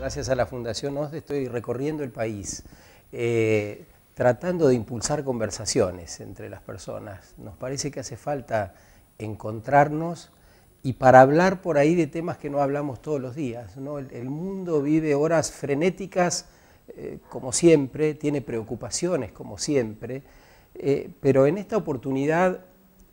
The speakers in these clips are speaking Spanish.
gracias a la Fundación OSDE, estoy recorriendo el país, eh, tratando de impulsar conversaciones entre las personas. Nos parece que hace falta encontrarnos y para hablar por ahí de temas que no hablamos todos los días. El, mundo vive horas frenéticas, eh, como siempre, tiene preocupaciones, como siempre, eh, pero en esta oportunidad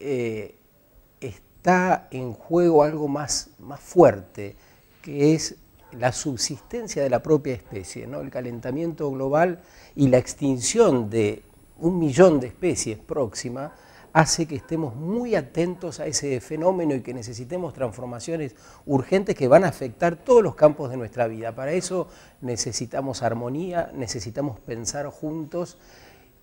está en juego algo más, más fuerte, que es la subsistencia de la propia especie, el calentamiento global y la extinción de un millón de especies próxima, hace que estemos muy atentos a ese fenómeno y que necesitemos transformaciones urgentes que van a afectar todos los campos de nuestra vida. Para eso necesitamos armonía, necesitamos pensar juntos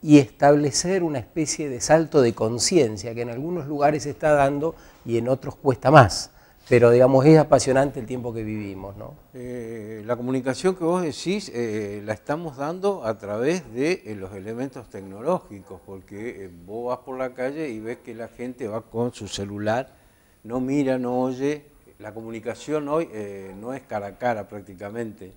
y establecer una especie de salto de conciencia que en algunos lugares está dando y en otros cuesta más pero digamos es apasionante el tiempo que vivimos. ¿no? Eh, la comunicación que vos decís eh, la estamos dando a través de eh, los elementos tecnológicos, porque vos vas por la calle y ves que la gente va con su celular, no mira, no oye. La comunicación hoy no es cara a cara prácticamente.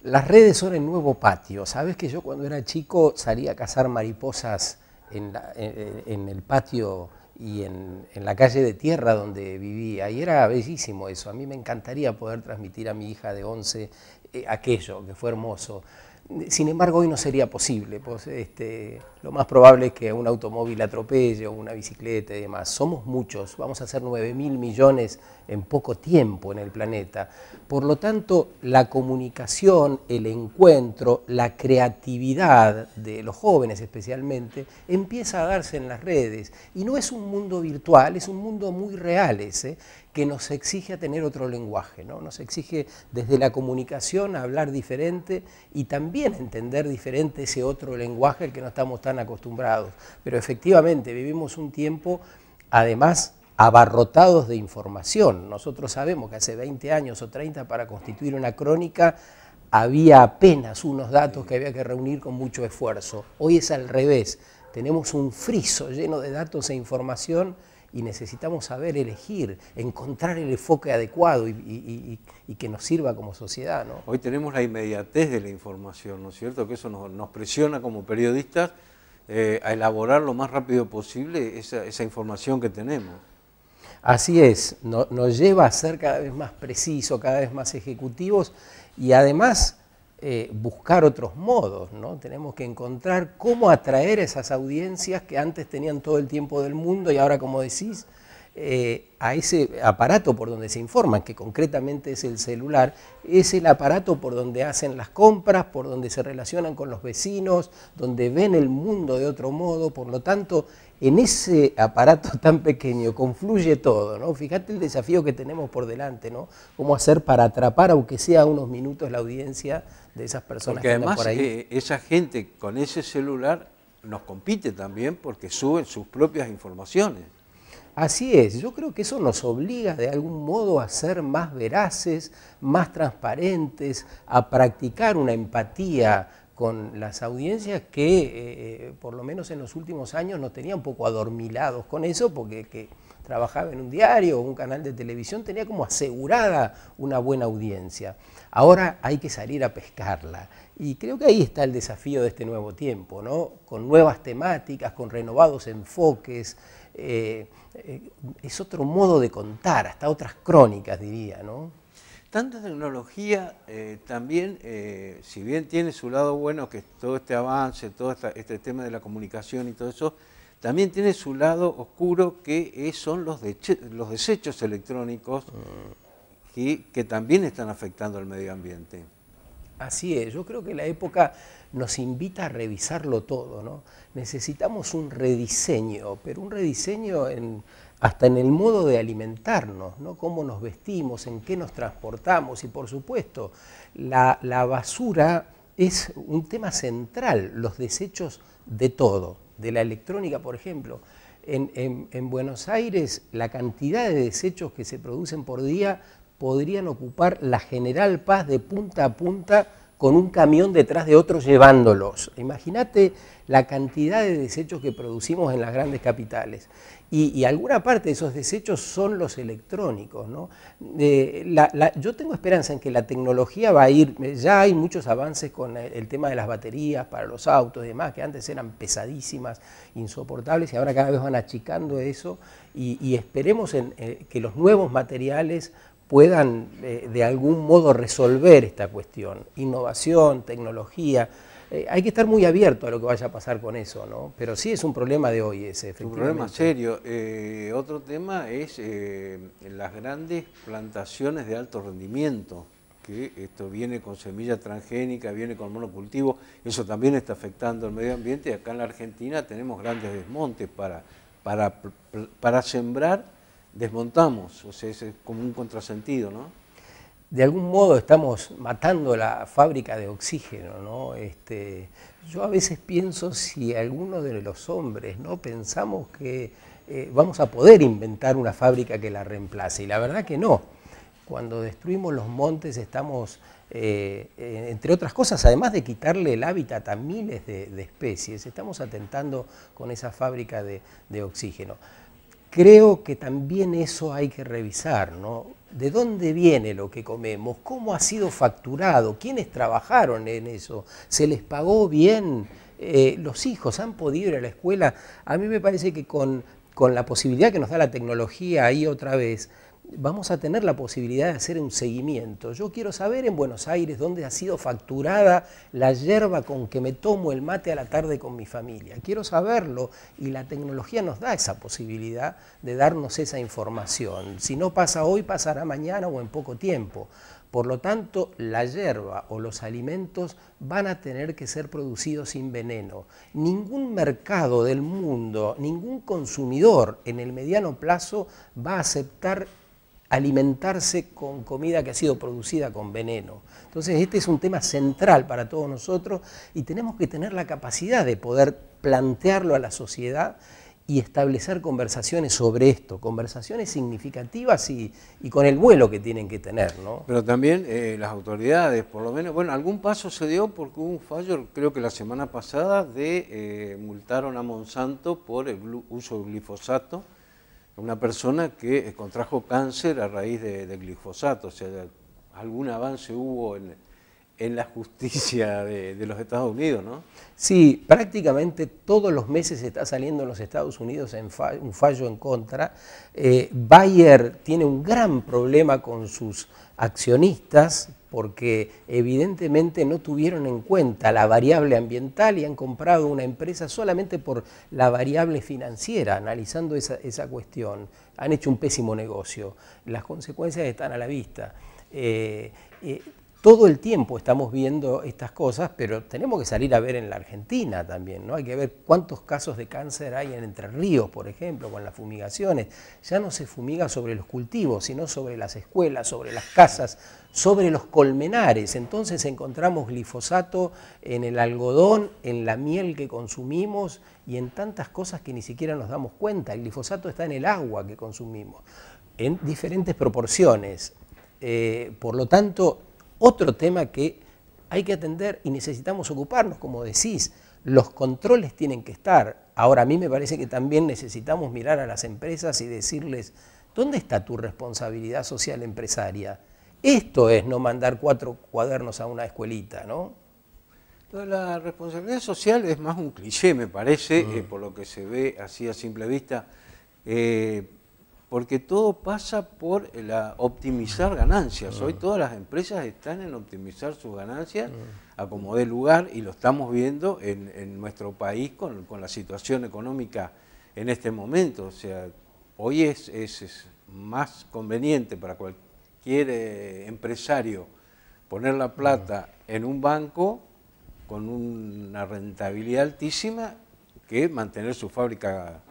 Las redes son el nuevo patio. Sabes que yo cuando era chico salía a cazar mariposas en el patio y en, la calle de tierra donde vivía. Y era bellísimo eso. A mí me encantaría poder transmitir a mi hija de 11 eh, aquello que fue hermoso. Sin embargo, hoy no sería posible. Pues, este, lo más probable es que un automóvil atropelle o una bicicleta y demás. Somos muchos, vamos a hacer 9 mil millones en poco tiempo en el planeta. Por lo tanto, la comunicación, el encuentro, la creatividad de los jóvenes especialmente, empieza a darse en las redes. Y no es un mundo virtual, es un mundo muy real ese, que nos exige a tener otro lenguaje, ¿no? nos exige desde la comunicación hablar diferente y también entender diferente ese otro lenguaje al que no estamos acostumbrados. Pero efectivamente vivimos un tiempo, además, abarrotados de información. Nosotros sabemos que hace 20 años o 30 para constituir una crónica había apenas unos datos que había que reunir con mucho esfuerzo. Hoy es al revés. Tenemos un friso lleno de datos e información y necesitamos saber elegir, encontrar el enfoque adecuado y, que nos sirva como sociedad. Hoy tenemos la inmediatez de la información, ¿no es cierto? Que eso nos presiona como periodistas eh, a elaborar lo más rápido posible esa, información que tenemos. Así es, nos lleva a ser cada vez más precisos, cada vez más ejecutivos y además eh, buscar otros modos, ¿no? Tenemos que encontrar cómo atraer esas audiencias que antes tenían todo el tiempo del mundo y ahora, como decís, eh, a ese aparato por donde se informan, que concretamente es el celular, es el aparato por donde hacen las compras, por donde se relacionan con los vecinos, donde ven el mundo de otro modo, por lo tanto, en ese aparato tan pequeño confluye todo, ¿no? Fíjate el desafío que tenemos por delante, ¿no? Cómo hacer para atrapar, aunque sea unos minutos, la audiencia de esas personas que están por ahí. Eh, esa gente con ese celular nos compite también porque suben sus propias informaciones. Así es, yo creo que eso nos obliga de algún modo a ser más veraces, más transparentes, a practicar una empatía con las audiencias que eh, eh, por lo menos en los últimos años nos tenían un poco adormilados con eso, porque que trabajaba en un diario o un canal de televisión tenía como asegurada una buena audiencia. Ahora hay que salir a pescarla y creo que ahí está el desafío de este nuevo tiempo, ¿no? con nuevas temáticas, con renovados enfoques, eh, eh, es otro modo de contar, hasta otras crónicas diría, ¿no? Tanta tecnología eh, también, si bien tiene su lado bueno, que es todo este avance, todo este tema de la comunicación y todo eso, también tiene su lado oscuro que son los, los desechos electrónicos que, que, también están afectando al medio ambiente. Así es, yo creo que la época nos invita a revisarlo todo. ¿no? Necesitamos un rediseño, pero un rediseño hasta en el modo de alimentarnos, ¿no? cómo nos vestimos, en qué nos transportamos y por supuesto la, basura es un tema central, los desechos de todo, de la electrónica por ejemplo. en, Buenos Aires la cantidad de desechos que se producen por día podrían ocupar la General Paz de punta a punta con un camión detrás de otro llevándolos. Imagínate la cantidad de desechos que producimos en las grandes capitales. Y, alguna parte de esos desechos son los electrónicos. ¿no? yo tengo esperanza en que la tecnología va a ir, ya hay muchos avances con el, tema de las baterías para los autos y demás, que antes eran pesadísimas, insoportables, y ahora cada vez van achicando eso, y, esperemos en, eh, que los nuevos materiales puedan eh, de algún modo resolver esta cuestión. Innovación, tecnología. Eh, hay que estar muy abierto a lo que vaya a pasar con eso, ¿no? Pero sí es un problema de hoy ese, Un problema serio. Eh, otro tema es las grandes plantaciones de alto rendimiento, que esto viene con semilla transgénica, viene con monocultivo, eso también está afectando al medio ambiente y acá en la Argentina tenemos grandes desmontes para, para, para sembrar desmontamos, o sea, es como un contrasentido, ¿no? De algún modo estamos matando la fábrica de oxígeno, ¿no? Este, yo a veces pienso si alguno de los hombres no pensamos que eh, vamos a poder inventar una fábrica que la reemplace, y la verdad que no. Cuando destruimos los montes estamos, eh, entre otras cosas, además de quitarle el hábitat a miles de, especies, estamos atentando con esa fábrica de oxígeno. Creo que también eso hay que revisar, ¿no? ¿De dónde viene lo que comemos? ¿Cómo ha sido facturado? ¿Quiénes trabajaron en eso? ¿Se les pagó bien? Eh, ¿Los hijos han podido ir a la escuela? A mí me parece que con la posibilidad que nos da la tecnología ahí otra vez, vamos a tener la posibilidad de hacer un seguimiento. Yo quiero saber en Buenos Aires dónde ha sido facturada la hierba con que me tomo el mate a la tarde con mi familia. Quiero saberlo y la tecnología nos da esa posibilidad de darnos esa información. Si no pasa hoy, pasará mañana o en poco tiempo. Por lo tanto, la hierba o los alimentos van a tener que ser producidos sin veneno. Ningún mercado del mundo, ningún consumidor en el mediano plazo va a aceptar alimentarse con comida que ha sido producida con veneno. Entonces, este es un tema central para todos nosotros y tenemos que tener la capacidad de poder plantearlo a la sociedad y establecer conversaciones sobre esto, conversaciones significativas y, con el vuelo que tienen que tener. ¿no? Pero también eh, las autoridades, por lo menos, bueno, algún paso se dio porque hubo un fallo, creo que la semana pasada, de eh, multaron a Monsanto por el uso de glifosato una persona que eh, contrajo cáncer a raíz del glifosato. O sea, algún avance hubo en, la justicia de, los Estados Unidos, ¿no? Sí, prácticamente todos los meses está saliendo en los Estados Unidos un fallo en contra. Eh, Bayer tiene un gran problema con sus accionistas porque evidentemente no tuvieron en cuenta la variable ambiental y han comprado una empresa solamente por la variable financiera, analizando esa, cuestión. Han hecho un pésimo negocio. Las consecuencias están a la vista. Eh, eh, todo el tiempo estamos viendo estas cosas, pero tenemos que salir a ver en la Argentina también, ¿no? Hay que ver cuántos casos de cáncer hay en Entre Ríos, por ejemplo, con las fumigaciones. Ya no se fumiga sobre los cultivos, sino sobre las escuelas, sobre las casas, sobre los colmenares. Entonces encontramos glifosato en el algodón, en la miel que consumimos y en tantas cosas que ni siquiera nos damos cuenta. El glifosato está en el agua que consumimos, en diferentes proporciones. Eh, por lo tanto, otro tema que hay que atender y necesitamos ocuparnos, como decís, los controles tienen que estar. Ahora a mí me parece que también necesitamos mirar a las empresas y decirles, ¿dónde está tu responsabilidad social empresaria? Esto es no mandar cuatro cuadernos a una escuelita, ¿no? La responsabilidad social es más un cliché, me parece, mm. eh, por lo que se ve así a simple vista. Eh, porque todo pasa por eh, la optimizar ganancias. Hoy ah. todas las empresas están en optimizar sus ganancias ah. a como dé lugar y lo estamos viendo en, nuestro país con, la situación económica en este momento. O sea, hoy es, más conveniente para cualquier eh, empresario poner la plata ah. en un banco con una rentabilidad altísima que mantener su fábrica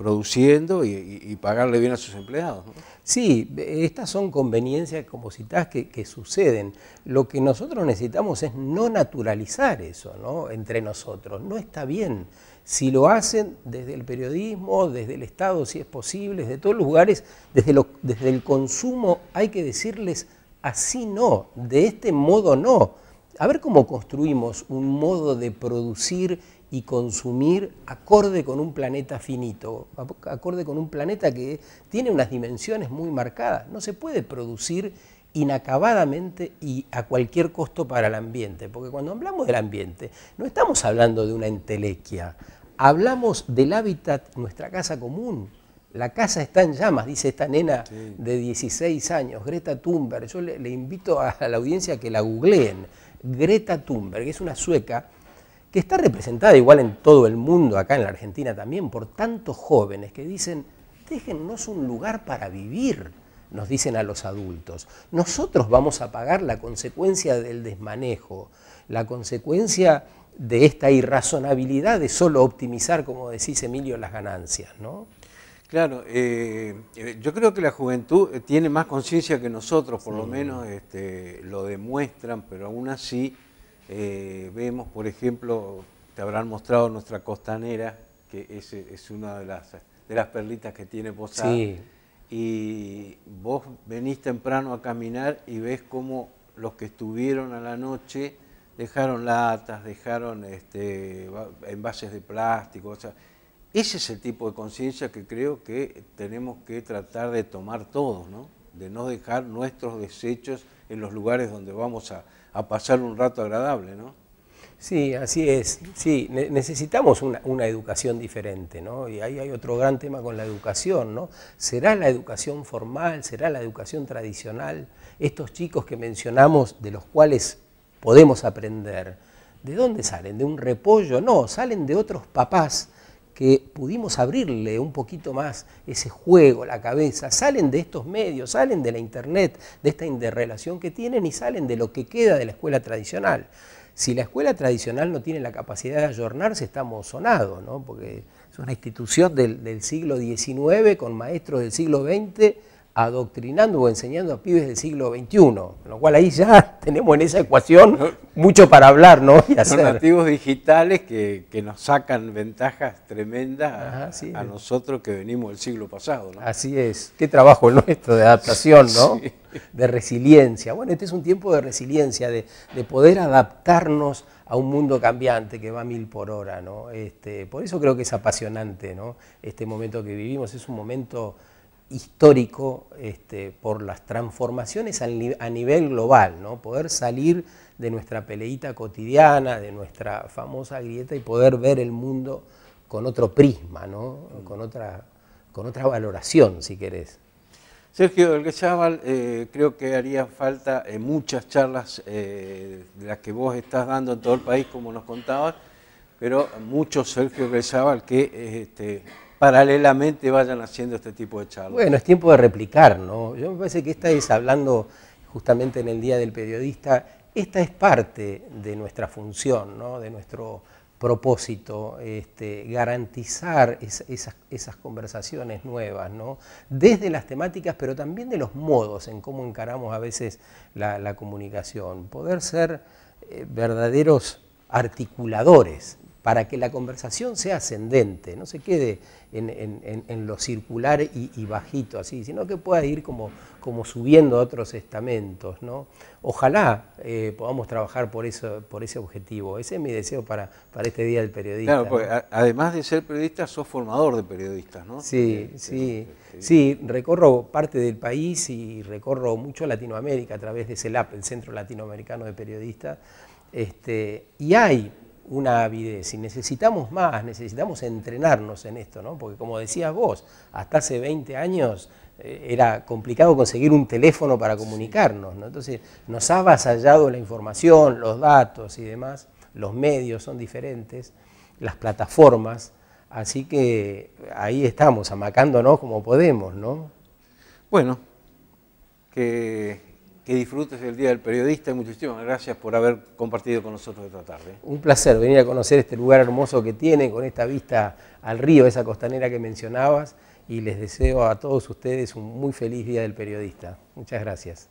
produciendo y, pagarle bien a sus empleados. Sí, estas son conveniencias, como citás, que, suceden. Lo que nosotros necesitamos es no naturalizar eso ¿no? entre nosotros. No está bien. Si lo hacen desde el periodismo, desde el Estado, si es posible, desde todos los lugares, desde, desde el consumo, hay que decirles así no, de este modo no. A ver cómo construimos un modo de producir y consumir acorde con un planeta finito, acorde con un planeta que tiene unas dimensiones muy marcadas. No se puede producir inacabadamente y a cualquier costo para el ambiente, porque cuando hablamos del ambiente no estamos hablando de una entelequia, hablamos del hábitat, nuestra casa común. La casa está en llamas, dice esta nena de 16 años, Greta Thunberg. Yo le, invito a la audiencia a que la googleen. Greta Thunberg, es una sueca que está representada igual en todo el mundo, acá en la Argentina también, por tantos jóvenes que dicen, déjennos un lugar para vivir, nos dicen a los adultos. Nosotros vamos a pagar la consecuencia del desmanejo, la consecuencia de esta irrazonabilidad de solo optimizar, como decís Emilio, las ganancias, ¿no? Claro, eh, eh, yo creo que la juventud eh, tiene más conciencia que nosotros, por lo menos este, lo demuestran, pero aún así eh, vemos, por ejemplo, te habrán mostrado nuestra costanera, que es, una de las, de las perlitas que tiene Posada. Y vos venís temprano a caminar y ves cómo los que estuvieron a la noche dejaron latas, dejaron este, envases de plástico. O sea, ese es el tipo de conciencia que creo que tenemos que tratar de tomar todos, de no dejar nuestros desechos en los lugares donde vamos a, a pasar un rato agradable, ¿no? Sí, así es. Sí, necesitamos una, educación diferente, ¿no? Y ahí hay otro gran tema con la educación, ¿no? ¿Será la educación formal? ¿Será la educación tradicional? Estos chicos que mencionamos, de los cuales podemos aprender, ¿de dónde salen? ¿De un repollo? No, salen de otros papás que pudimos abrirle un poquito más ese juego, la cabeza, salen de estos medios, salen de la internet, de esta interrelación que tienen y salen de lo que queda de la escuela tradicional. Si la escuela tradicional no tiene la capacidad de ayornarse, estamos sonados, ¿no? porque es una institución del siglo XIX con maestros del siglo XX adoctrinando o enseñando a pibes del siglo XXI, con lo cual ahí ya tenemos en esa ecuación mucho para hablar, ¿no? Y Son digitales que, nos sacan ventajas tremendas a, nosotros que venimos del siglo pasado, ¿no? Así es, qué trabajo nuestro de adaptación, ¿no? De resiliencia. Bueno, este es un tiempo de resiliencia, de, poder adaptarnos a un mundo cambiante que va mil por hora, ¿no? Este, por eso creo que es apasionante, ¿no? Este momento que vivimos es un momento histórico este, por las transformaciones a, nivel global, ¿no? poder salir de nuestra peleita cotidiana, de nuestra famosa grieta y poder ver el mundo con otro prisma, ¿no? Mm. con, otra, con otra valoración, si querés. Sergio del eh, creo que haría falta eh, muchas charlas eh, de las que vos estás dando en todo el país, como nos contabas, pero mucho Sergio del que este, paralelamente vayan haciendo este tipo de charlas. Bueno, es tiempo de replicar, ¿no? Yo me parece que esta es, hablando justamente en el Día del Periodista, esta es parte de nuestra función, ¿no? de nuestro propósito, este, garantizar esas, conversaciones nuevas, ¿no? desde las temáticas, pero también de los modos en cómo encaramos a veces la, comunicación, poder ser eh, verdaderos articuladores para que la conversación sea ascendente, no se quede en, en, en lo circular y, bajito así, sino que pueda ir como, como subiendo a otros estamentos. ¿no? Ojalá eh, podamos trabajar por, eso, por ese objetivo. Ese es mi deseo para, para este Día del Periodista. Pues, además de ser periodista, sos formador de periodistas, ¿no? Sí, sí, este, este, este. sí, recorro parte del país y recorro mucho Latinoamérica a través de CELAP, el Centro Latinoamericano de Periodistas. Este, y hay una avidez y necesitamos más, necesitamos entrenarnos en esto, ¿no? Porque como decías vos, hasta hace 20 años eh, era complicado conseguir un teléfono para comunicarnos, ¿no? Entonces nos ha avasallado la información, los datos y demás, los medios son diferentes, las plataformas, así que ahí estamos, amacándonos como podemos, ¿no? Bueno, que que disfrutes el Día del Periodista y muchísimas gracias por haber compartido con nosotros esta tarde. Un placer venir a conocer este lugar hermoso que tiene, con esta vista al río, esa costanera que mencionabas, y les deseo a todos ustedes un muy feliz Día del Periodista. Muchas gracias.